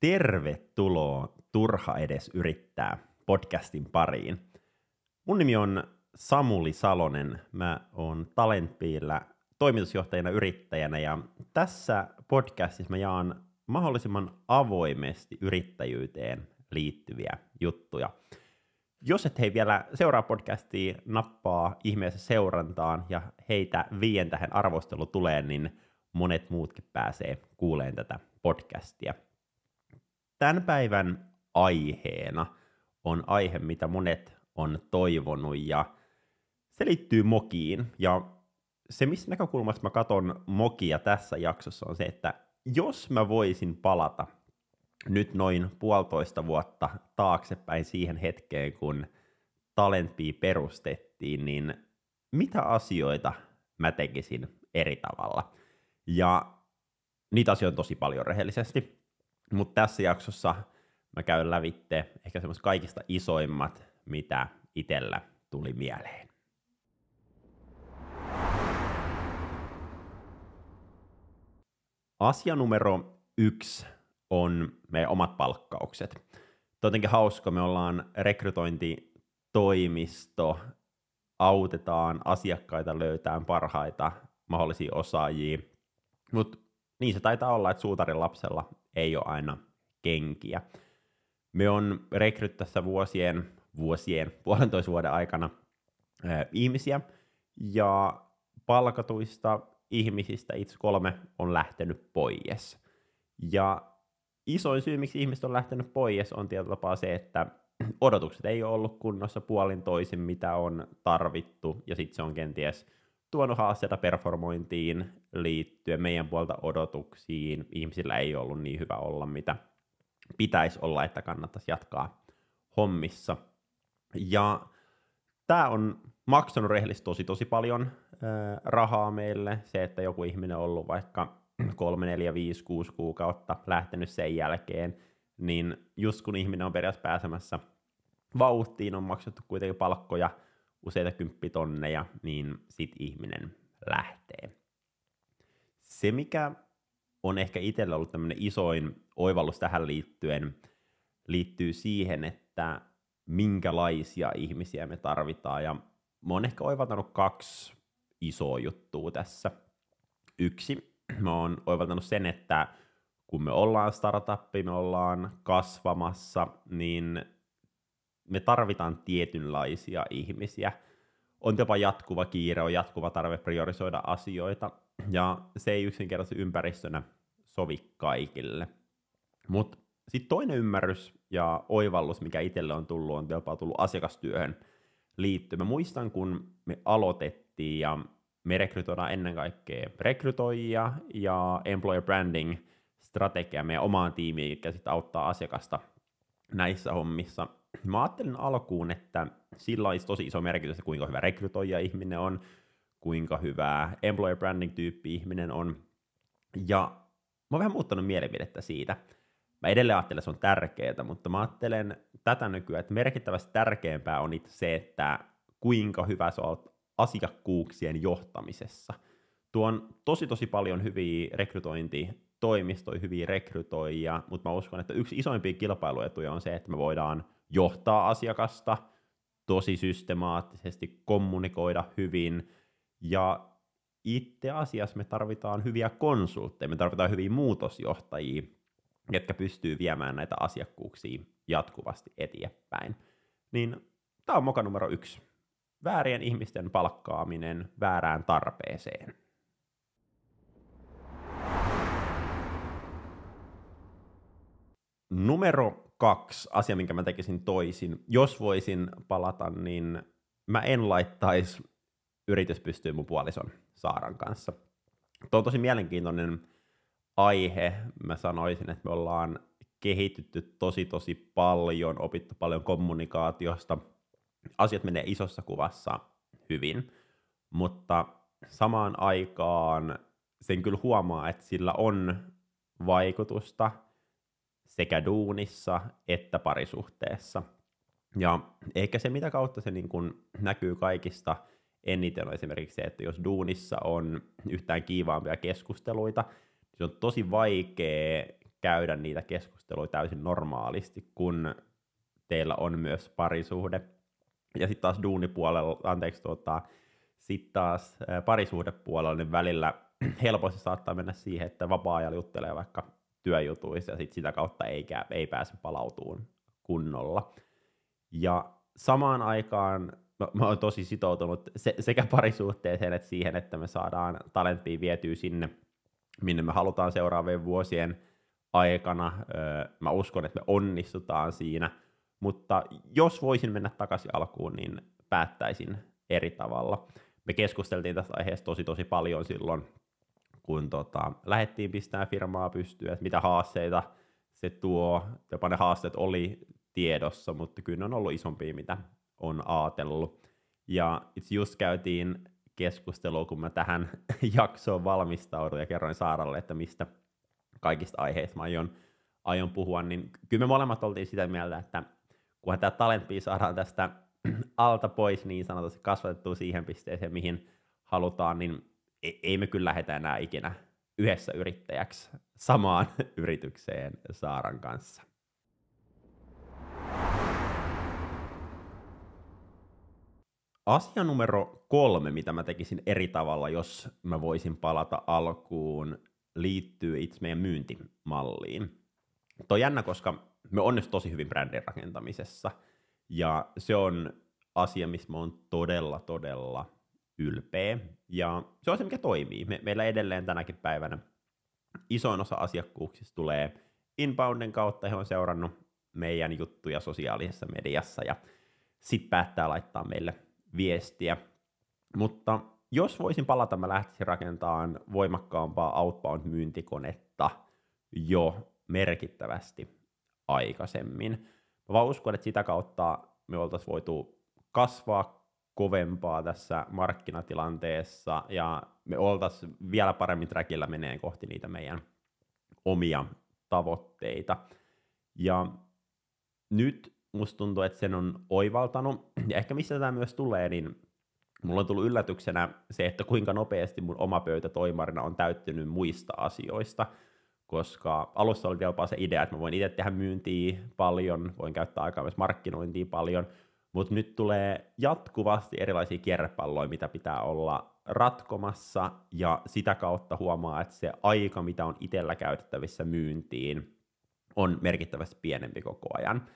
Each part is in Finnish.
Tervetuloa Turha edes yrittää podcastin pariin. Mun nimi on Samuli Salonen. Mä oon Talentpiillä toimitusjohtajana yrittäjänä ja tässä podcastissa mä jaan mahdollisimman avoimesti yrittäjyyteen liittyviä juttuja. Jos et hei vielä seuraa podcastia, nappaa ihmeessä seurantaan ja heitä viien tähän arvostelu tulee, niin monet muutkin pääsee kuuleen tätä podcastia. Tämän päivän aiheena on aihe, mitä monet on toivonut ja se liittyy mokiin. Ja se, missä näkökulmasta mä katon mokia tässä jaksossa on se, että jos mä voisin palata nyt noin puolitoista vuotta taaksepäin siihen hetkeen, kun Talentpi perustettiin, niin mitä asioita mä tekisin eri tavalla? Ja niitä asioita on tosi paljon rehellisesti. Mutta tässä jaksossa mä käyn lävitte ehkä semmoiset kaikista isoimmat, mitä itellä tuli mieleen. Asia numero yksi on meidän omat palkkaukset. Tietenkin hauska, me ollaan rekrytointitoimisto, autetaan asiakkaita löytämään parhaita mahdollisia osaajia, mutta niin se taitaa olla, että suutarin lapsella ei ole aina kenkiä. Me on rekryt tässä vuosien, vuosien, puolentoista vuoden aikana äh, ihmisiä, ja palkatuista ihmisistä itse kolme on lähtenyt pois. Ja isoin syy, miksi ihmiset on lähtenyt pois, on tietyllä tapaa se, että odotukset ei ole ollut kunnossa puolin toisin, mitä on tarvittu, ja sitten se on kenties – tuonut haasteita performointiin liittyen, meidän puolta odotuksiin. Ihmisillä ei ollut niin hyvä olla, mitä pitäisi olla, että kannattaisi jatkaa hommissa. Ja tämä on maksanut rehellisesti tosi tosi paljon äh, rahaa meille. Se, että joku ihminen on ollut vaikka 3, 4, 5, 6 kuukautta lähtenyt sen jälkeen, niin just kun ihminen on periaatteessa pääsemässä vauhtiin, on maksettu kuitenkin palkkoja – useita kymppitonneja, niin sit ihminen lähtee. Se, mikä on ehkä itsellä ollut tämmöinen isoin oivallus tähän liittyen, liittyy siihen, että minkälaisia ihmisiä me tarvitaan. Ja mä oon ehkä oivaltanut kaksi isoa juttua tässä. Yksi, mä oon oivaltanut sen, että kun me ollaan startuppi, me ollaan kasvamassa, niin me tarvitaan tietynlaisia ihmisiä. On jopa jatkuva kiire, on jatkuva tarve priorisoida asioita, ja se ei yksinkertaisesti ympäristönä sovi kaikille. Mutta sitten toinen ymmärrys ja oivallus, mikä itselle on tullut, on jopa tullut asiakastyöhön liittyen. Mä muistan, kun me aloitettiin ja me rekrytoidaan ennen kaikkea rekrytoijia ja employer branding strategia meidän omaan tiimiin, jotka sitten auttaa asiakasta näissä hommissa, Mä ajattelin alkuun, että sillä olisi tosi iso merkitys, että kuinka hyvä rekrytoija ihminen on, kuinka hyvä employer branding tyyppi ihminen on. Ja mä oon vähän muuttanut mielipidettä siitä. Mä edelleen ajattelen, että se on tärkeää, mutta mä ajattelen tätä nykyään, että merkittävästi tärkeämpää on itse se, että kuinka hyvä sä oot asiakkuuksien johtamisessa. Tuo on tosi tosi paljon hyviä toimistoi hyviä rekrytoijia, mutta mä uskon, että yksi isoimpia kilpailuetuja on se, että me voidaan – johtaa asiakasta tosi systemaattisesti, kommunikoida hyvin ja itse asiassa me tarvitaan hyviä konsultteja, me tarvitaan hyviä muutosjohtajia, jotka pystyy viemään näitä asiakkuuksia jatkuvasti eteenpäin. Niin tämä on moka numero yksi. Väärien ihmisten palkkaaminen väärään tarpeeseen. Numero kaksi asia, minkä mä tekisin toisin. Jos voisin palata, niin mä en laittaisi yritys pystyy mun puolison Saaran kanssa. Tuo on tosi mielenkiintoinen aihe. Mä sanoisin, että me ollaan kehitytty tosi tosi paljon, opittu paljon kommunikaatiosta. Asiat menee isossa kuvassa hyvin, mutta samaan aikaan sen kyllä huomaa, että sillä on vaikutusta – sekä duunissa että parisuhteessa. Ja ehkä se, mitä kautta se niin kun näkyy kaikista eniten, on esimerkiksi se, että jos duunissa on yhtään kiivaampia keskusteluita, niin se on tosi vaikea käydä niitä keskusteluja täysin normaalisti, kun teillä on myös parisuhde. Ja sitten taas duunipuolella, anteeksi, tuota, sitten taas parisuhdepuolella, niin välillä helposti saattaa mennä siihen, että vapaa-ajalla juttelee vaikka työjutuissa ja sit sitä kautta ei, käy, ei pääse palautuun kunnolla. Ja samaan aikaan mä, mä oon tosi sitoutunut se, sekä parisuhteeseen että siihen, että me saadaan talenttia vietyä sinne, minne me halutaan seuraavien vuosien aikana. Öö, mä uskon, että me onnistutaan siinä, mutta jos voisin mennä takaisin alkuun, niin päättäisin eri tavalla. Me keskusteltiin tästä aiheesta tosi tosi paljon silloin kun tota, lähdettiin pistää firmaa pystyyn, että mitä haasteita se tuo, jopa ne haasteet oli tiedossa, mutta kyllä ne on ollut isompia, mitä on ajatellut. Ja itse just käytiin keskustelua, kun mä tähän jaksoon valmistauduin ja kerroin Saaralle, että mistä kaikista aiheista mä aion, aion puhua, niin kyllä me molemmat oltiin sitä mieltä, että kunhan tämä talentpi saadaan tästä alta pois niin sanotusti kasvatettua siihen pisteeseen, mihin halutaan, niin ei me kyllä lähetä enää ikinä yhdessä yrittäjäksi samaan yritykseen Saaran kanssa. Asia numero kolme, mitä mä tekisin eri tavalla, jos mä voisin palata alkuun, liittyy itse meidän myyntimalliin. Tuo on jännä, koska me onnistu tosi hyvin brändin rakentamisessa, ja se on asia, missä mä oon todella, todella ylpeä. Ja se on se, mikä toimii. Me, meillä edelleen tänäkin päivänä isoin osa asiakkuuksista tulee inbounden kautta. He on seurannut meidän juttuja sosiaalisessa mediassa ja sitten päättää laittaa meille viestiä. Mutta jos voisin palata, mä lähtisin rakentamaan voimakkaampaa outbound-myyntikonetta jo merkittävästi aikaisemmin. Mä vaan uskon, että sitä kautta me oltaisiin voitu kasvaa kovempaa tässä markkinatilanteessa ja me oltaisiin vielä paremmin trackillä meneen kohti niitä meidän omia tavoitteita. Ja nyt musta tuntuu, että sen on oivaltanut, ja ehkä missä tämä myös tulee, niin mulla on tullut yllätyksenä se, että kuinka nopeasti mun oma pöytä toimarina on täyttynyt muista asioista, koska alussa oli jopa se idea, että mä voin itse tehdä myyntiä paljon, voin käyttää aikaa myös markkinointia paljon, mutta nyt tulee jatkuvasti erilaisia kierrepalloja, mitä pitää olla ratkomassa, ja sitä kautta huomaa, että se aika, mitä on itsellä käytettävissä myyntiin, on merkittävästi pienempi koko ajan.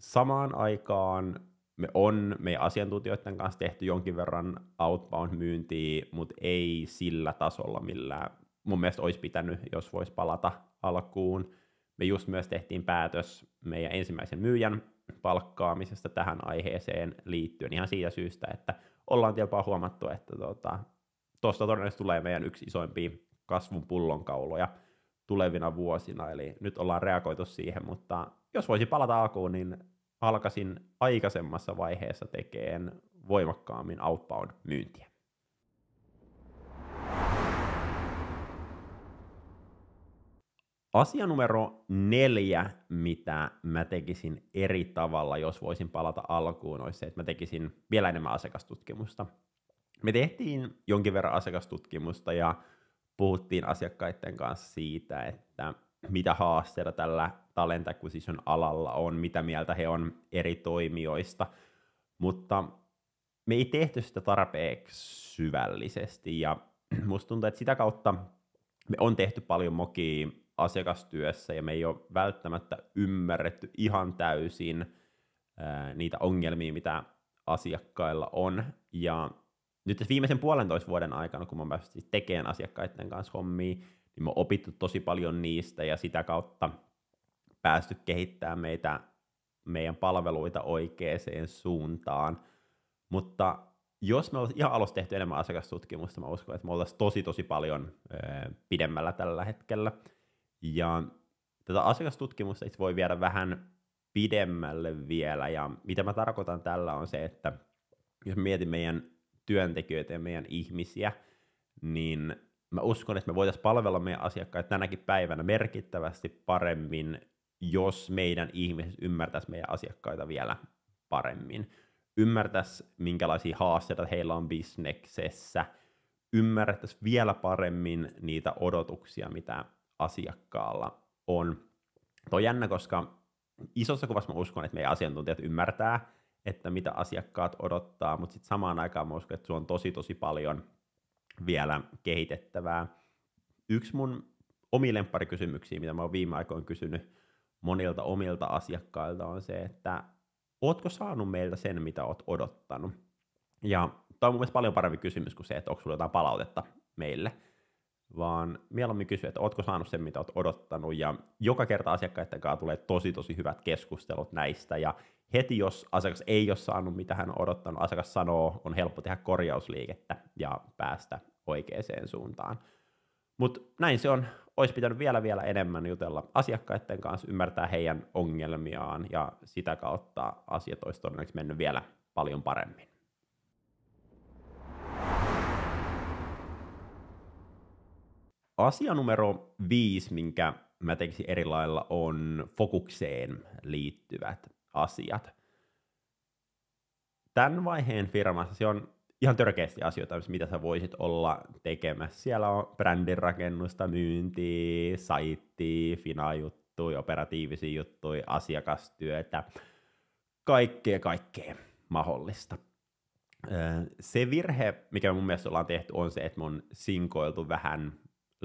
Samaan aikaan me on meidän asiantuntijoiden kanssa tehty jonkin verran outbound-myyntiä, mutta ei sillä tasolla, millä mun mielestä olisi pitänyt, jos voisi palata alkuun. Me just myös tehtiin päätös meidän ensimmäisen myyjän palkkaamisesta tähän aiheeseen liittyen ihan siitä syystä, että ollaan jopa huomattu, että tuota, todennäköisesti tulee meidän yksi isoimpia kasvun pullonkauloja tulevina vuosina, eli nyt ollaan reagoitu siihen, mutta jos voisi palata alkuun, niin alkaisin aikaisemmassa vaiheessa tekeen voimakkaammin outbound-myyntiä. Asia numero neljä, mitä mä tekisin eri tavalla, jos voisin palata alkuun, olisi se, että mä tekisin vielä enemmän asiakastutkimusta. Me tehtiin jonkin verran asiakastutkimusta ja puhuttiin asiakkaiden kanssa siitä, että mitä haasteita tällä talent acquisition alalla on, mitä mieltä he on eri toimijoista, mutta me ei tehty sitä tarpeeksi syvällisesti ja musta tuntuu, että sitä kautta me on tehty paljon mokia asiakastyössä ja me ei ole välttämättä ymmärretty ihan täysin ää, niitä ongelmia, mitä asiakkailla on. Ja nyt viimeisen puolentoista vuoden aikana, kun mä päässyt siis tekemään asiakkaiden kanssa hommia, niin mä oon opittu tosi paljon niistä ja sitä kautta päästy kehittämään meitä, meidän palveluita oikeaan suuntaan. Mutta jos me oltaisiin ihan alussa tehty enemmän asiakastutkimusta, mä uskon, että me oltaisiin tosi tosi paljon pidemmällä tällä hetkellä. Ja tätä asiakastutkimusta itse voi viedä vähän pidemmälle vielä, ja mitä mä tarkoitan tällä on se, että jos mietin meidän työntekijöitä ja meidän ihmisiä, niin mä uskon, että me voitaisiin palvella meidän asiakkaita tänäkin päivänä merkittävästi paremmin, jos meidän ihmiset ymmärtäisi meidän asiakkaita vielä paremmin. Ymmärtäisi, minkälaisia haasteita heillä on bisneksessä, ymmärrettäisiin vielä paremmin niitä odotuksia, mitä asiakkaalla on. Tuo on jännä, koska isossa kuvassa mä uskon, että meidän asiantuntijat ymmärtää, että mitä asiakkaat odottaa, mutta sitten samaan aikaan mä uskon, että sulla on tosi tosi paljon vielä kehitettävää. Yksi mun omi lempparikysymyksiä, mitä mä oon viime aikoina kysynyt monilta omilta asiakkailta, on se, että ootko saanut meiltä sen, mitä oot odottanut? Ja tämä on mun mielestä paljon parempi kysymys kuin se, että onko sulla jotain palautetta meille vaan mieluummin kysyä, että ootko saanut sen, mitä oot odottanut, ja joka kerta asiakkaiden kanssa tulee tosi tosi hyvät keskustelut näistä, ja heti jos asiakas ei ole saanut, mitä hän on odottanut, asiakas sanoo, on helppo tehdä korjausliikettä ja päästä oikeaan suuntaan. Mutta näin se on. Olisi pitänyt vielä vielä enemmän jutella asiakkaiden kanssa, ymmärtää heidän ongelmiaan ja sitä kautta asiat olisi todennäköisesti mennyt vielä paljon paremmin. asia numero viisi, minkä mä tekisin eri lailla, on fokukseen liittyvät asiat. Tämän vaiheen firmassa se on ihan törkeästi asioita, mitä sä voisit olla tekemässä. Siellä on brändin rakennusta, myyntiä, saittia, finajuttuja, operatiivisia juttuja, asiakastyötä, kaikkea kaikkea mahdollista. Se virhe, mikä mun mielestä ollaan tehty, on se, että mun sinkoiltu vähän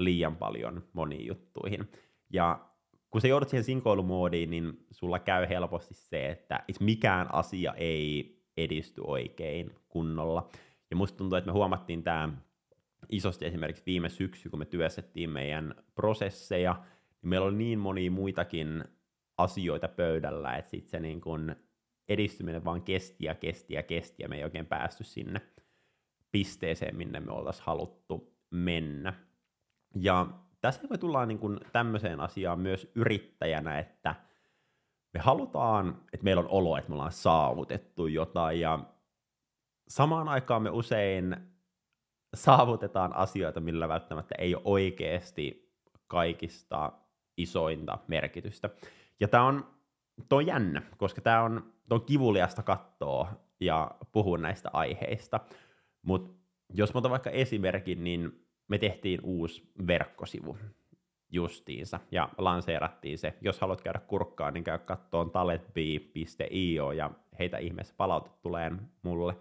liian paljon moniin juttuihin. Ja kun se joudut siihen sinkoilumoodiin, niin sulla käy helposti se, että mikään asia ei edisty oikein kunnolla. Ja musta tuntuu, että me huomattiin tämä isosti esimerkiksi viime syksy, kun me työstettiin meidän prosesseja, niin meillä oli niin monia muitakin asioita pöydällä, että sitten se niin kun edistyminen vaan kesti ja kesti ja kesti, ja me ei oikein päästy sinne pisteeseen, minne me oltaisiin haluttu mennä. Ja tässä me tullaan niin kuin tämmöiseen asiaan myös yrittäjänä, että me halutaan, että meillä on olo, että me ollaan saavutettu jotain ja samaan aikaan me usein saavutetaan asioita, millä välttämättä ei ole oikeasti kaikista isointa merkitystä. Ja tämä on, on jännä, koska tämä on, on kivuliasta katsoa ja puhua näistä aiheista. Mutta jos mä otan vaikka esimerkin, niin me tehtiin uusi verkkosivu justiinsa ja lanseerattiin se. Jos haluat käydä kurkkaan, niin käy kattoon talentbi.io ja heitä ihmeessä palautet tulee mulle.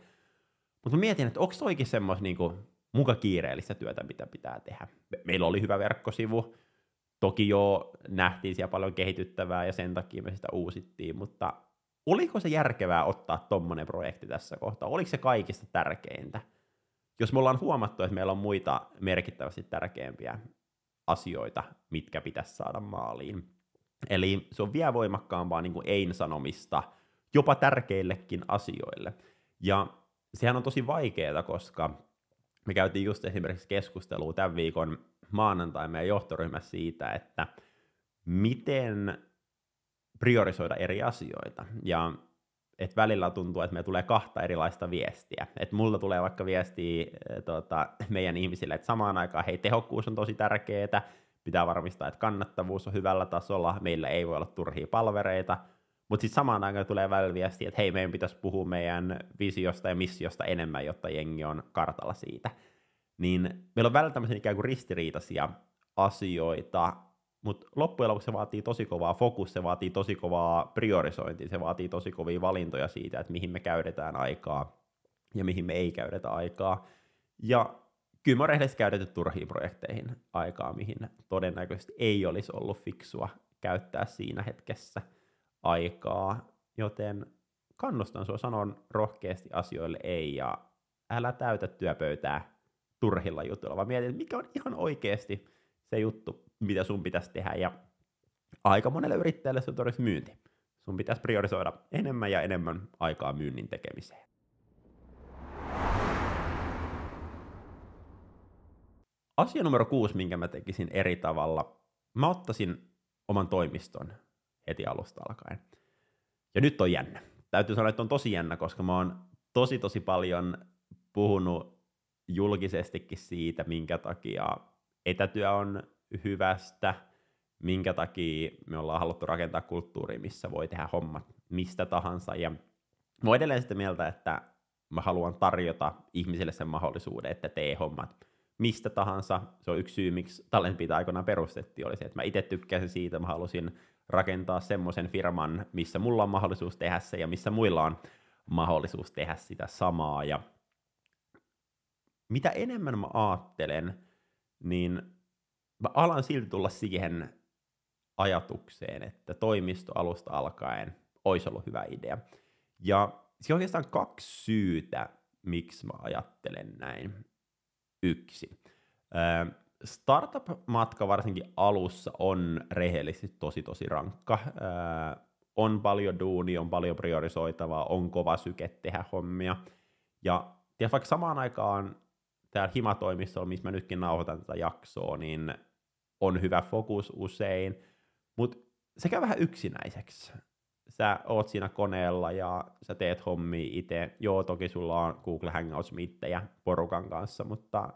Mutta mietin, että onko oikein semmoista niinku muka kiireellistä työtä, mitä pitää tehdä. Me- meillä oli hyvä verkkosivu, toki jo nähtiin siellä paljon kehityttävää ja sen takia me sitä uusittiin, mutta oliko se järkevää ottaa tuommoinen projekti tässä kohtaa? Oliko se kaikista tärkeintä? jos me ollaan huomattu, että meillä on muita merkittävästi tärkeämpiä asioita, mitkä pitäisi saada maaliin. Eli se on vielä voimakkaampaa niin ei-sanomista jopa tärkeillekin asioille. Ja sehän on tosi vaikeaa, koska me käytiin just esimerkiksi keskustelua tämän viikon maanantai meidän johtoryhmässä siitä, että miten priorisoida eri asioita. Ja että välillä tuntuu, että me tulee kahta erilaista viestiä. Että mulla tulee vaikka viestiä eh, tuota, meidän ihmisille, että samaan aikaan hei, tehokkuus on tosi tärkeää, pitää varmistaa, että kannattavuus on hyvällä tasolla, meillä ei voi olla turhia palvereita, mutta sitten samaan aikaan tulee välillä viestiä, että hei, meidän pitäisi puhua meidän visiosta ja missiosta enemmän, jotta jengi on kartalla siitä. Niin meillä on välillä tämmöisiä ikään kuin ristiriitaisia asioita, mutta loppujen lopuksi se vaatii tosi kovaa fokus, se vaatii tosi kovaa priorisointia, se vaatii tosi kovia valintoja siitä, että mihin me käydetään aikaa ja mihin me ei käydetä aikaa. Ja kyllä mä rehellisesti käytetty turhiin projekteihin aikaa, mihin todennäköisesti ei olisi ollut fiksua käyttää siinä hetkessä aikaa, joten kannustan sua sanon rohkeasti asioille ei ja älä täytä työpöytää turhilla jutuilla, vaan mietit, mikä on ihan oikeasti se juttu, mitä sun pitäisi tehdä, ja aika monelle yrittäjälle se on todennäköisesti myynti. Sun pitäisi priorisoida enemmän ja enemmän aikaa myynnin tekemiseen. Asia numero kuusi, minkä mä tekisin eri tavalla, mä ottaisin oman toimiston heti alusta alkaen. Ja nyt on jännä. Täytyy sanoa, että on tosi jännä, koska mä oon tosi tosi paljon puhunut julkisestikin siitä, minkä takia etätyö on hyvästä, minkä takia me ollaan haluttu rakentaa kulttuuri, missä voi tehdä hommat mistä tahansa. Ja mä edelleen sitä mieltä, että mä haluan tarjota ihmisille sen mahdollisuuden, että tee hommat mistä tahansa. Se on yksi syy, miksi Tallenpita aikoinaan perustettiin, oli se, että mä itse tykkäsin siitä, mä halusin rakentaa semmoisen firman, missä mulla on mahdollisuus tehdä se ja missä muilla on mahdollisuus tehdä sitä samaa. Ja mitä enemmän mä ajattelen, niin mä alan silti tulla siihen ajatukseen, että toimisto alusta alkaen olisi ollut hyvä idea. Ja siinä on oikeastaan kaksi syytä, miksi mä ajattelen näin. Yksi. Startup-matka varsinkin alussa on rehellisesti tosi tosi rankka. On paljon duunia, on paljon priorisoitavaa, on kova syke tehdä hommia. Ja vaikka samaan aikaan täällä Himatoimistolla, missä mä nytkin nauhoitan tätä jaksoa, niin on hyvä fokus usein, mutta se käy vähän yksinäiseksi. Sä oot siinä koneella ja sä teet hommia itse. Joo, toki sulla on Google Hangouts-mittejä porukan kanssa, mutta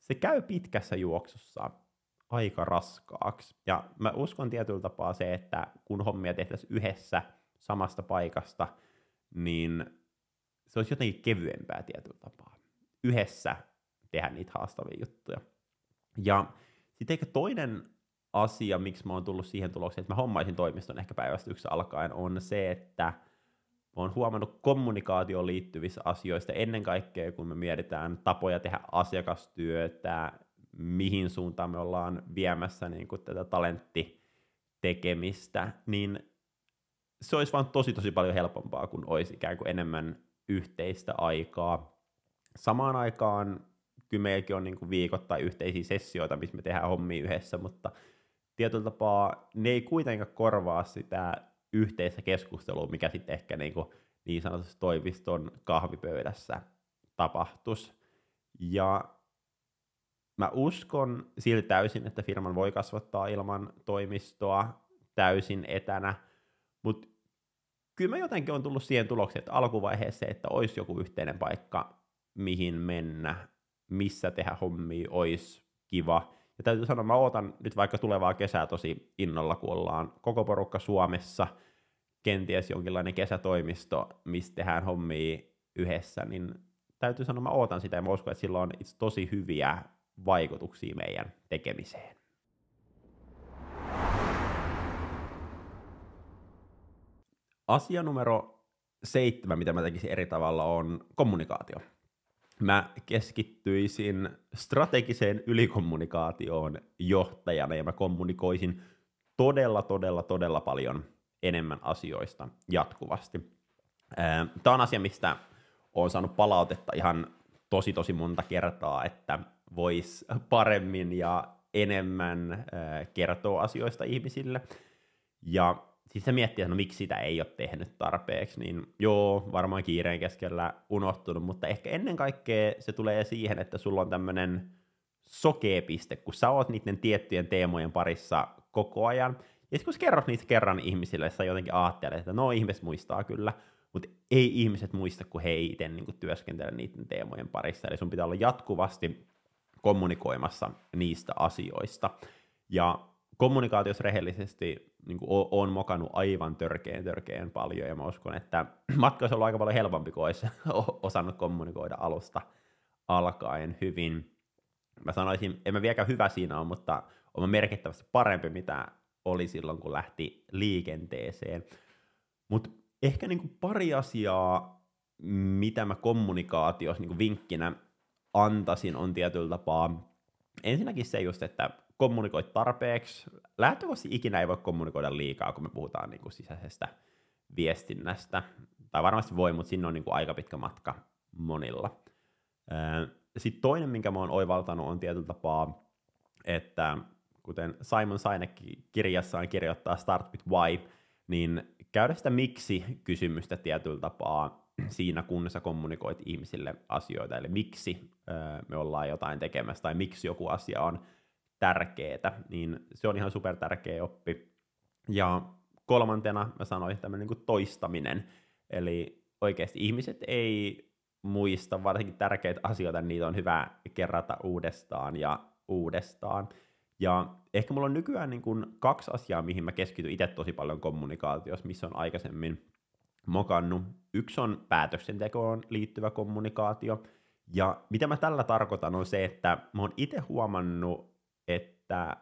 se käy pitkässä juoksussa aika raskaaksi. Ja mä uskon tietyllä tapaa se, että kun hommia tehtäisiin yhdessä samasta paikasta, niin se olisi jotenkin kevyempää tietyllä tapaa. Yhdessä tehdä niitä haastavia juttuja. Ja sitten ehkä toinen asia, miksi mä oon tullut siihen tulokseen, että mä hommaisin toimiston ehkä päivästä yksi alkaen, on se, että mä oon huomannut kommunikaatioon liittyvissä asioista ennen kaikkea, kun me mietitään tapoja tehdä asiakastyötä, mihin suuntaan me ollaan viemässä niin kuin tätä talenttitekemistä, niin se olisi vaan tosi tosi paljon helpompaa, kun olisi ikään kuin enemmän yhteistä aikaa. Samaan aikaan kyllä meilläkin on niin kuin viikoittain yhteisiä sessioita, missä me tehdään hommia yhdessä, mutta tietyllä tapaa ne ei kuitenkaan korvaa sitä yhteistä keskustelua, mikä sitten ehkä niinku niin, kuin niin sanotusti toimiston kahvipöydässä tapahtus. Ja mä uskon sillä täysin, että firman voi kasvattaa ilman toimistoa täysin etänä, mutta kyllä mä jotenkin on tullut siihen tulokseen, että alkuvaiheessa että olisi joku yhteinen paikka, mihin mennä, missä tehdä hommia olisi kiva. Ja täytyy sanoa, mä ootan nyt vaikka tulevaa kesää tosi innolla, kun ollaan koko porukka Suomessa, kenties jonkinlainen kesätoimisto, missä tehdään hommia yhdessä, niin täytyy sanoa, mä ootan sitä ja mä uskon, että sillä on itse tosi hyviä vaikutuksia meidän tekemiseen. Asia numero seitsemän, mitä mä tekisin eri tavalla, on kommunikaatio mä keskittyisin strategiseen ylikommunikaatioon johtajana ja mä kommunikoisin todella, todella, todella paljon enemmän asioista jatkuvasti. Tämä on asia, mistä olen saanut palautetta ihan tosi, tosi monta kertaa, että voisi paremmin ja enemmän kertoa asioista ihmisille. Ja sitten siis se miettii, että no miksi sitä ei ole tehnyt tarpeeksi, niin joo, varmaan kiireen keskellä unohtunut, mutta ehkä ennen kaikkea se tulee siihen, että sulla on tämmöinen sokea piste, kun sä oot niiden tiettyjen teemojen parissa koko ajan, ja kun sä kerrot niitä kerran ihmisille, sä jotenkin ajattelet, että no ihmiset muistaa kyllä, mutta ei ihmiset muista, kun he itse niin työskentele niiden teemojen parissa, eli sun pitää olla jatkuvasti kommunikoimassa niistä asioista, ja kommunikaatiossa rehellisesti niin kuin, on mokannut aivan törkeen törkeen paljon, ja mä uskon, että matka olisi ollut aika paljon helpompi, kun olisi osannut kommunikoida alusta alkaen hyvin. Mä sanoisin, en mä vieläkään hyvä siinä ole, mutta on merkittävästi parempi, mitä oli silloin, kun lähti liikenteeseen. Mutta ehkä niin kuin pari asiaa, mitä mä kommunikaatiossa niin kuin vinkkinä antaisin, on tietyllä tapaa ensinnäkin se just, että kommunikoi tarpeeksi. Lähtökohtaisesti ikinä ei voi kommunikoida liikaa, kun me puhutaan niin kuin sisäisestä viestinnästä. Tai varmasti voi, mutta sinne on niin kuin aika pitkä matka monilla. Öö, Sitten toinen, minkä mä oon oivaltanut, on tietyllä tapaa, että kuten Simon Sinek kirjassaan kirjoittaa Start with Why, niin käydä sitä miksi-kysymystä tietyllä tapaa siinä, kun sä kommunikoit ihmisille asioita, eli miksi öö, me ollaan jotain tekemässä tai miksi joku asia on tärkeetä, niin se on ihan super tärkeä oppi. Ja kolmantena mä sanoin tämmöinen niin toistaminen, eli oikeasti ihmiset ei muista varsinkin tärkeitä asioita, niitä on hyvä kerrata uudestaan ja uudestaan. Ja ehkä mulla on nykyään niin kuin kaksi asiaa, mihin mä keskityn itse tosi paljon kommunikaatiossa, missä on aikaisemmin mokannut. Yksi on päätöksentekoon liittyvä kommunikaatio, ja mitä mä tällä tarkoitan on se, että mä oon itse huomannut että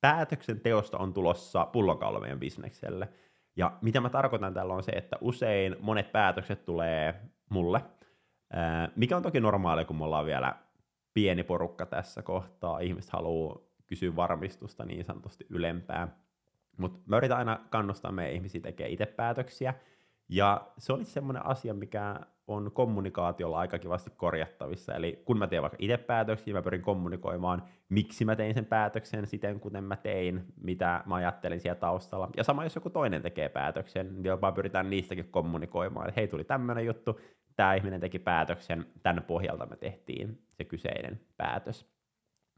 päätöksenteosta on tulossa pullonkaula bisnekselle. Ja mitä mä tarkoitan tällä on se, että usein monet päätökset tulee mulle, mikä on toki normaalia, kun me ollaan vielä pieni porukka tässä kohtaa. Ihmiset haluaa kysyä varmistusta niin sanotusti ylempää. Mutta mä yritän aina kannustaa meidän ihmisiä tekemään itse päätöksiä – ja se olisi semmoinen asia, mikä on kommunikaatiolla aika kivasti korjattavissa. Eli kun mä teen vaikka itse päätöksiä, mä pyrin kommunikoimaan, miksi mä tein sen päätöksen siten, kuten mä tein, mitä mä ajattelin siellä taustalla. Ja sama jos joku toinen tekee päätöksen, niin jopa pyritään niistäkin kommunikoimaan, että hei, tuli tämmöinen juttu, tämä ihminen teki päätöksen, tämän pohjalta me tehtiin se kyseinen päätös.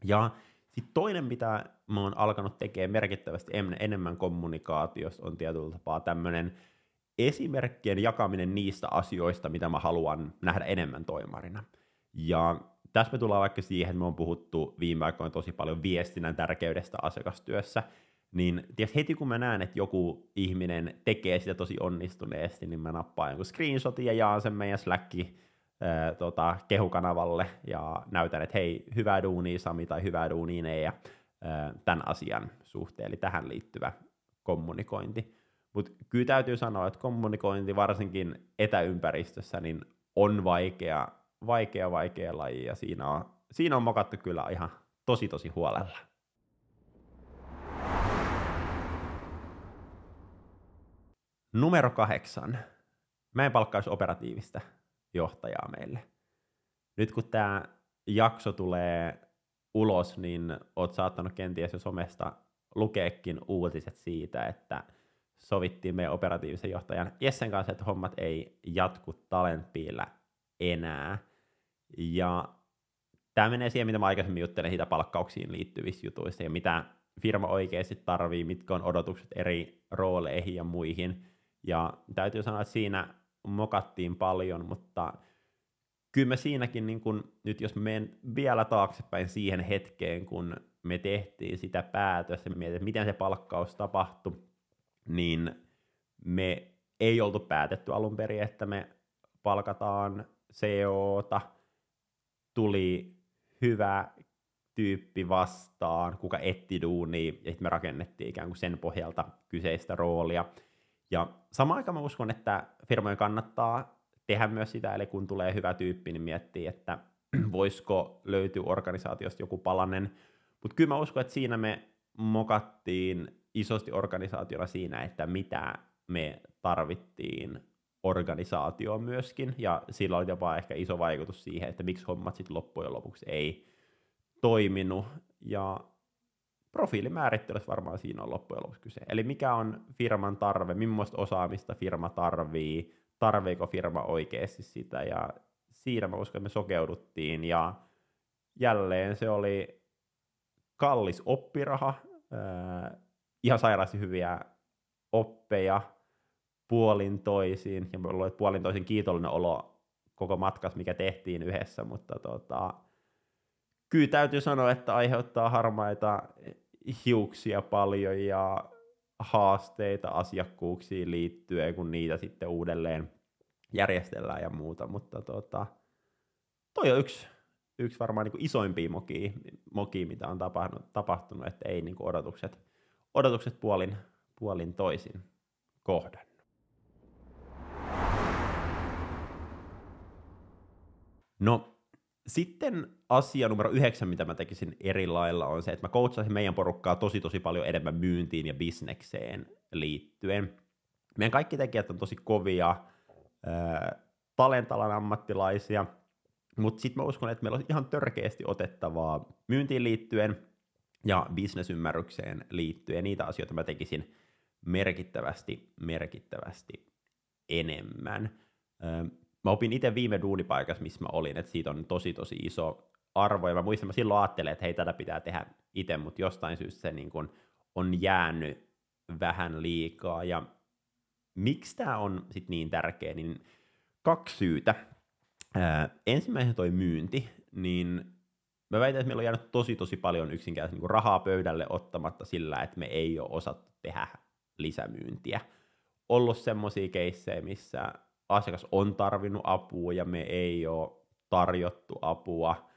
Ja sitten toinen, mitä mä oon alkanut tekemään merkittävästi enemmän kommunikaatiosta, on tietyllä tapaa tämmöinen esimerkkien jakaminen niistä asioista, mitä mä haluan nähdä enemmän toimarina. Ja tässä me tullaan vaikka siihen, että me on puhuttu viime aikoina tosi paljon viestinnän tärkeydestä asiakastyössä, niin ties heti kun mä näen, että joku ihminen tekee sitä tosi onnistuneesti, niin mä nappaan jonkun screenshotin ja jaan sen meidän Slackin äh, tota, kehukanavalle ja näytän, että hei, hyvää duunia Sami tai hyvää duunia ja ää, äh, tämän asian suhteen, eli tähän liittyvä kommunikointi. Mutta kyllä täytyy sanoa, että kommunikointi varsinkin etäympäristössä niin on vaikea, vaikea, vaikea laji ja siinä on, siinä on mokattu kyllä ihan tosi tosi huolella. Numero kahdeksan. Mä en palkkaisi operatiivista johtajaa meille. Nyt kun tämä jakso tulee ulos, niin oot saattanut kenties jo somesta lukeekin uutiset siitä, että – sovittiin meidän operatiivisen johtajan Jessen kanssa, että hommat ei jatku talentpiillä enää. Ja tämä menee siihen, mitä mä aikaisemmin juttelin siitä palkkauksiin liittyvissä jutuissa ja mitä firma oikeasti tarvii, mitkä on odotukset eri rooleihin ja muihin. Ja täytyy sanoa, että siinä mokattiin paljon, mutta kyllä me siinäkin, niin kun, nyt jos menen vielä taaksepäin siihen hetkeen, kun me tehtiin sitä päätöstä, me mietin, miten se palkkaus tapahtui, niin me ei oltu päätetty alun perin, että me palkataan CEOta. tuli hyvä tyyppi vastaan, kuka etti duuni ja me rakennettiin ikään kuin sen pohjalta kyseistä roolia. Ja samaan aikaan mä uskon, että firmojen kannattaa tehdä myös sitä, eli kun tulee hyvä tyyppi, niin miettii, että voisiko löytyä organisaatiosta joku palanen. Mutta kyllä mä uskon, että siinä me mokattiin isosti organisaationa siinä, että mitä me tarvittiin organisaatioon myöskin, ja sillä oli jopa ehkä iso vaikutus siihen, että miksi hommat sitten loppujen lopuksi ei toiminut, ja profiilimäärittelyssä varmaan siinä on loppujen lopuksi kyse. Eli mikä on firman tarve, millaista osaamista firma tarvii, tarviiko firma oikeasti sitä, ja siinä mä uskon, että me sokeuduttiin, ja jälleen se oli kallis oppiraha, ihan hyviä oppeja puolin toisiin, ja mulla oli puolin toisin kiitollinen olo koko matkas, mikä tehtiin yhdessä, mutta tota, kyllä täytyy sanoa, että aiheuttaa harmaita hiuksia paljon ja haasteita asiakkuuksiin liittyen, kun niitä sitten uudelleen järjestellään ja muuta, mutta tota, toi on yksi, yksi varmaan niin isoimpia mokia, mokia, mitä on tapahtunut, tapahtunut että ei niin odotukset odotukset puolin, puolin toisin kohdan. No sitten asia numero yhdeksän, mitä mä tekisin eri lailla, on se, että mä coachasin meidän porukkaa tosi tosi paljon enemmän myyntiin ja bisnekseen liittyen. Meidän kaikki tekijät on tosi kovia, äh, talentalan ammattilaisia, mutta sitten mä uskon, että meillä on ihan törkeästi otettavaa myyntiin liittyen, ja bisnesymmärrykseen liittyen, niitä asioita mä tekisin merkittävästi, merkittävästi enemmän. Mä opin itse viime duunipaikassa, missä mä olin, että siitä on tosi tosi iso arvo, ja mä muistan, mä silloin ajattelin, että hei, tätä pitää tehdä itse, mutta jostain syystä se niin kun on jäänyt vähän liikaa, ja miksi tämä on sit niin tärkeä, niin kaksi syytä. ensimmäisenä toi myynti, niin mä väitän, että meillä on jäänyt tosi tosi paljon yksinkertaisesti niin rahaa pöydälle ottamatta sillä, että me ei ole osattu tehdä lisämyyntiä. Ollut semmoisia keissejä, missä asiakas on tarvinnut apua ja me ei ole tarjottu apua.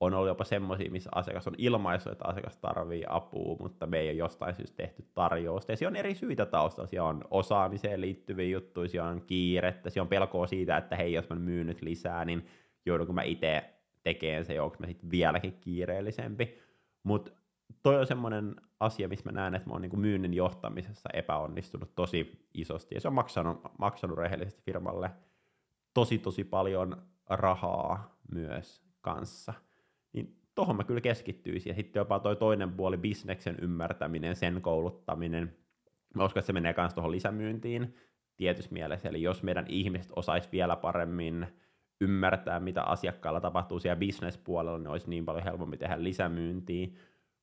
On ollut jopa semmoisia, missä asiakas on ilmaissut, että asiakas tarvii apua, mutta me ei ole jostain syystä tehty tarjousta. Ja siellä on eri syitä taustalla. Siellä on osaamiseen liittyviä juttuja, siellä on kiirettä, siellä on pelkoa siitä, että hei, jos mä myyn nyt lisää, niin joudunko mä itse tekemään se, onko mä sitten vieläkin kiireellisempi. Mutta toi on semmoinen asia, missä mä näen, että mä oon niinku myynnin johtamisessa epäonnistunut tosi isosti. Ja se on maksanut, maksanut rehellisesti firmalle tosi tosi paljon rahaa myös kanssa. Niin tohon mä kyllä keskittyisin. Ja sitten jopa toi toinen puoli, bisneksen ymmärtäminen, sen kouluttaminen. Mä uskon, että se menee myös tuohon lisämyyntiin tietyssä mielessä. Eli jos meidän ihmiset osaisi vielä paremmin ymmärtää, mitä asiakkaalla tapahtuu siellä bisnespuolella, niin olisi niin paljon helpompi tehdä lisämyyntiä.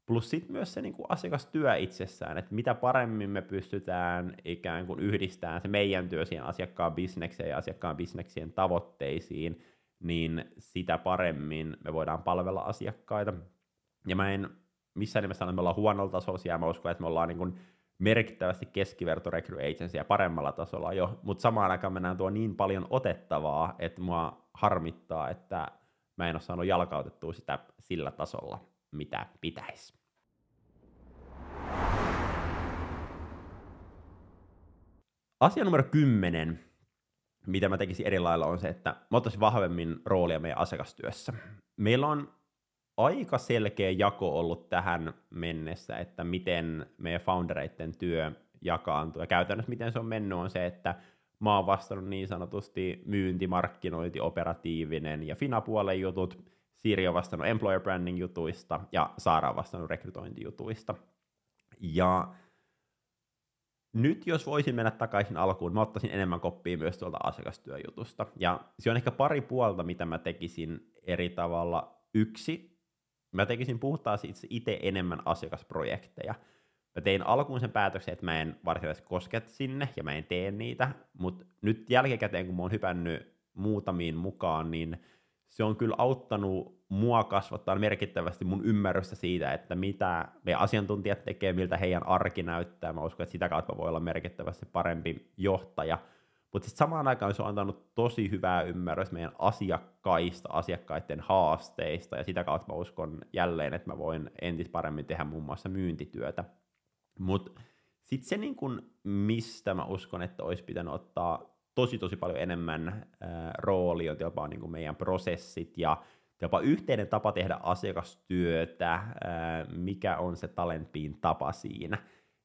Plus sitten myös se niin kuin asiakastyö itsessään, että mitä paremmin me pystytään ikään kuin yhdistämään se meidän työ siihen asiakkaan bisnekseen ja asiakkaan bisneksien tavoitteisiin, niin sitä paremmin me voidaan palvella asiakkaita. Ja mä en missään nimessä että me ollaan huonolla tasolla siellä, mä uskon, että me ollaan niin kuin merkittävästi keskivertorekry agencyä paremmalla tasolla jo, mutta samaan aikaan mennään tuo niin paljon otettavaa, että mua harmittaa, että mä en ole saanut jalkautettua sitä sillä tasolla, mitä pitäisi. Asia numero 10, mitä mä tekisin eri lailla, on se, että mä ottaisin vahvemmin roolia meidän asiakastyössä. Meillä on aika selkeä jako ollut tähän mennessä, että miten meidän foundereiden työ jakaantuu. Ja käytännössä miten se on mennyt on se, että mä oon vastannut niin sanotusti myynti, markkinointi, operatiivinen ja fina jutut, Siiri on vastannut employer branding jutuista ja Saara on vastannut rekrytointijutuista. Ja nyt jos voisin mennä takaisin alkuun, mä ottaisin enemmän koppia myös tuolta asiakastyöjutusta. Ja se on ehkä pari puolta, mitä mä tekisin eri tavalla. Yksi mä tekisin puhtaa itse enemmän asiakasprojekteja. Mä tein alkuun sen päätöksen, että mä en varsinaisesti kosket sinne ja mä en tee niitä, mutta nyt jälkikäteen, kun mä oon hypännyt muutamiin mukaan, niin se on kyllä auttanut mua kasvattaa merkittävästi mun ymmärrystä siitä, että mitä me asiantuntijat tekee, miltä heidän arki näyttää. Mä uskon, että sitä kautta voi olla merkittävästi parempi johtaja – mutta sitten samaan aikaan se on antanut tosi hyvää ymmärrystä meidän asiakkaista, asiakkaiden haasteista, ja sitä kautta mä uskon jälleen, että mä voin entis paremmin tehdä muun muassa myyntityötä. Mutta sitten se, niin kun, mistä mä uskon, että olisi pitänyt ottaa tosi tosi paljon enemmän äh, rooli, on jopa niin kun meidän prosessit ja jopa yhteinen tapa tehdä asiakastyötä, ää, mikä on se talentpiin tapa siinä.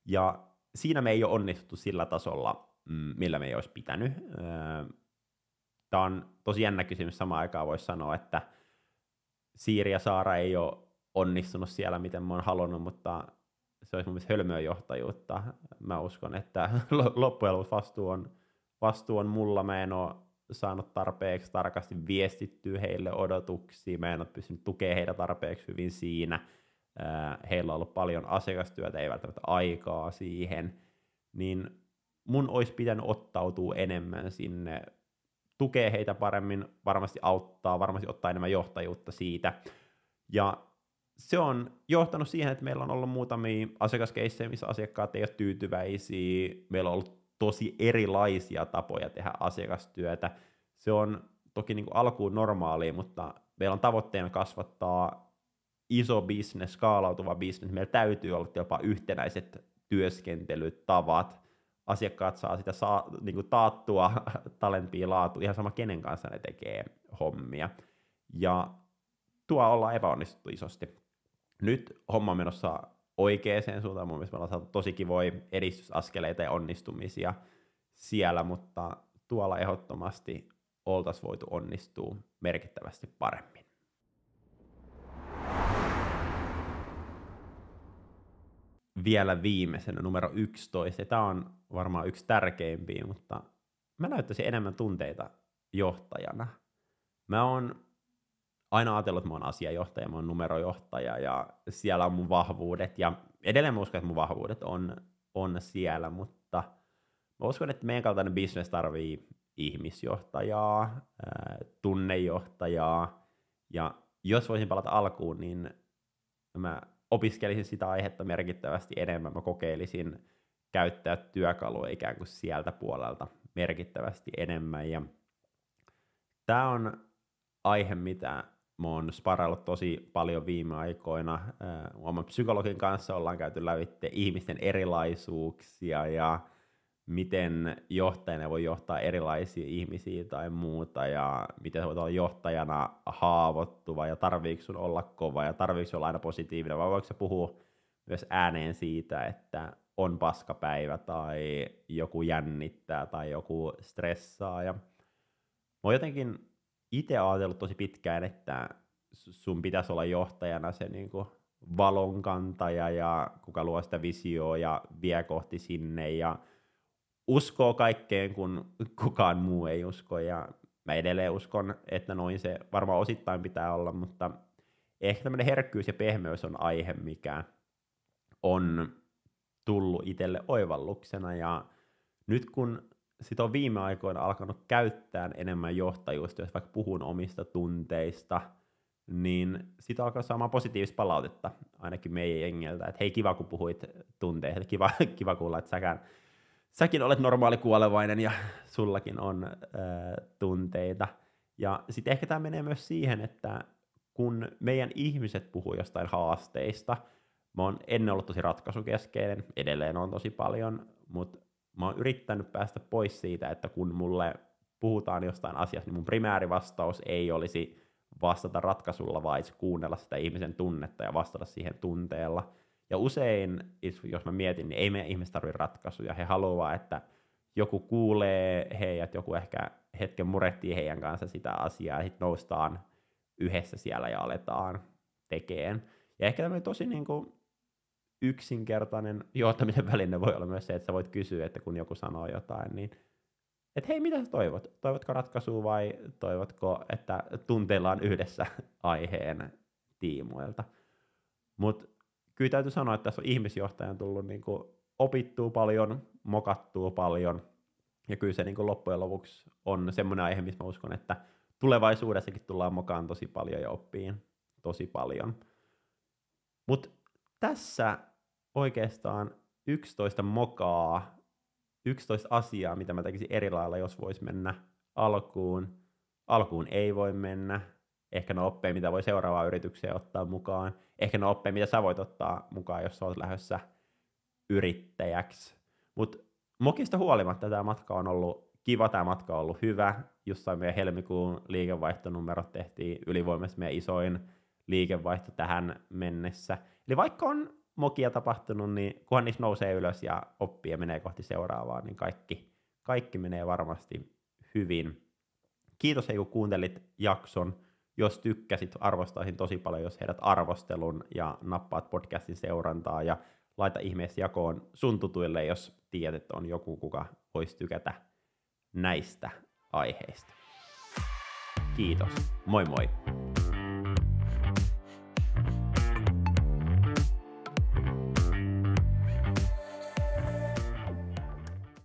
Ja siinä me ei ole onnistuttu sillä tasolla, Mm, millä me ei olisi pitänyt. Öö, Tämä on tosi jännä kysymys. Samaan aikaan voisi sanoa, että Siiri ja Saara ei ole onnistunut siellä, miten mä oon halunnut, mutta se olisi mun mielestä hölmöä johtajuutta. Mä uskon, että loppujen lopuksi vastuu on, vastuu on mulla. Mä en ole saanut tarpeeksi tarkasti viestittyä heille odotuksia. Mä en ole pystynyt tukemaan heitä tarpeeksi hyvin siinä. Öö, heillä on ollut paljon asiakastyötä, ei välttämättä aikaa siihen. Niin mun olisi pitänyt ottautua enemmän sinne, tukee heitä paremmin, varmasti auttaa, varmasti ottaa enemmän johtajuutta siitä. Ja se on johtanut siihen, että meillä on ollut muutamia asiakaskeissejä, missä asiakkaat ei ole tyytyväisiä, meillä on ollut tosi erilaisia tapoja tehdä asiakastyötä. Se on toki niin kuin alkuun normaalia, mutta meillä on tavoitteena kasvattaa iso bisnes, skaalautuva bisnes. Meillä täytyy olla jopa yhtenäiset työskentelytavat, asiakkaat saa sitä saa, niin kuin taattua talentia laatu, ihan sama kenen kanssa ne tekee hommia. Ja tuo ollaan epäonnistuttu isosti. Nyt homma on menossa oikeaan suuntaan, mun mielestä me ollaan saatu tosi kivoja edistysaskeleita ja onnistumisia siellä, mutta tuolla ehdottomasti oltaisiin voitu onnistua merkittävästi paremmin. vielä viimeisenä numero 11, tämä on varmaan yksi tärkeimpiä, mutta mä näyttäisin enemmän tunteita johtajana. Mä oon aina ajatellut, että mä oon asiajohtaja, mä oon numerojohtaja, ja siellä on mun vahvuudet, ja edelleen mä uskon, että mun vahvuudet on, on siellä, mutta mä uskon, että meidän kaltainen bisnes tarvii ihmisjohtajaa, tunnejohtajaa, ja jos voisin palata alkuun, niin mä opiskelisin sitä aihetta merkittävästi enemmän, mä kokeilisin käyttää työkalua ikään kuin sieltä puolelta merkittävästi enemmän. Ja tämä on aihe, mitä mä oon sparaillut tosi paljon viime aikoina. Oman psykologin kanssa ollaan käyty lävitte ihmisten erilaisuuksia ja miten johtajana voi johtaa erilaisia ihmisiä tai muuta, ja miten sä voit olla johtajana haavoittuva, ja tarviiko sun olla kova, ja tarviiko olla aina positiivinen, vai voiko sä puhua myös ääneen siitä, että on paskapäivä, tai joku jännittää, tai joku stressaa, ja mä oon jotenkin itse ajatellut tosi pitkään, että sun pitäisi olla johtajana se niin kuin valonkantaja ja kuka luo sitä visioa ja vie kohti sinne ja uskoo kaikkeen, kun kukaan muu ei usko, ja mä edelleen uskon, että noin se varmaan osittain pitää olla, mutta ehkä tämmöinen herkkyys ja pehmeys on aihe, mikä on tullut itselle oivalluksena, ja nyt kun sitä on viime aikoina alkanut käyttää enemmän johtajuutta, jos vaikka puhun omista tunteista, niin sitä alkaa saamaan positiivista palautetta, ainakin meidän jengeltä, että hei kiva kun puhuit tunteista, kiva, kiva kuulla, että säkään säkin olet normaali kuolevainen ja sullakin on äh, tunteita. Ja sitten ehkä tämä menee myös siihen, että kun meidän ihmiset puhuu jostain haasteista, mä oon ennen ollut tosi ratkaisukeskeinen, edelleen on tosi paljon, mutta mä oon yrittänyt päästä pois siitä, että kun mulle puhutaan jostain asiasta, niin mun primäärivastaus ei olisi vastata ratkaisulla, vaan kuunnella sitä ihmisen tunnetta ja vastata siihen tunteella – ja usein, jos mä mietin, niin ei meidän ihmiset tarvitse ratkaisuja. He haluaa, että joku kuulee heidät, joku ehkä hetken murehtii heidän kanssa sitä asiaa, ja sitten noustaan yhdessä siellä ja aletaan tekeen. Ja ehkä tämmöinen tosi niin kuin yksinkertainen johtamisen väline voi olla myös se, että sä voit kysyä, että kun joku sanoo jotain, niin että hei, mitä sä toivot? Toivotko ratkaisua vai toivotko, että tunteillaan yhdessä aiheen tiimoilta? Mutta kyllä täytyy sanoa, että tässä on ihmisjohtajan tullut niin kuin opittua paljon, mokattua paljon, ja kyllä se niin kuin loppujen lopuksi on semmoinen aihe, missä mä uskon, että tulevaisuudessakin tullaan mokaan tosi paljon ja oppiin tosi paljon. Mutta tässä oikeastaan 11 mokaa, 11 asiaa, mitä mä tekisin eri lailla, jos voisi mennä alkuun. Alkuun ei voi mennä. Ehkä no oppeja, mitä voi seuraavaan yritykseen ottaa mukaan ehkä ne oppeja, mitä sä voit ottaa mukaan, jos sä oot lähdössä yrittäjäksi. Mutta mokista huolimatta tämä matka on ollut kiva, tämä matka on ollut hyvä. Jossain meidän helmikuun liikevaihtonumerot tehtiin ylivoimaisesti meidän isoin liikevaihto tähän mennessä. Eli vaikka on mokia tapahtunut, niin kunhan niissä nousee ylös ja oppii ja menee kohti seuraavaa, niin kaikki, kaikki menee varmasti hyvin. Kiitos, kun kuuntelit jakson jos tykkäsit, arvostaisin tosi paljon, jos heidät arvostelun ja nappaat podcastin seurantaa ja laita ihmeessä jakoon sun tutuille, jos tiedät, että on joku, kuka voisi tykätä näistä aiheista. Kiitos. Moi moi.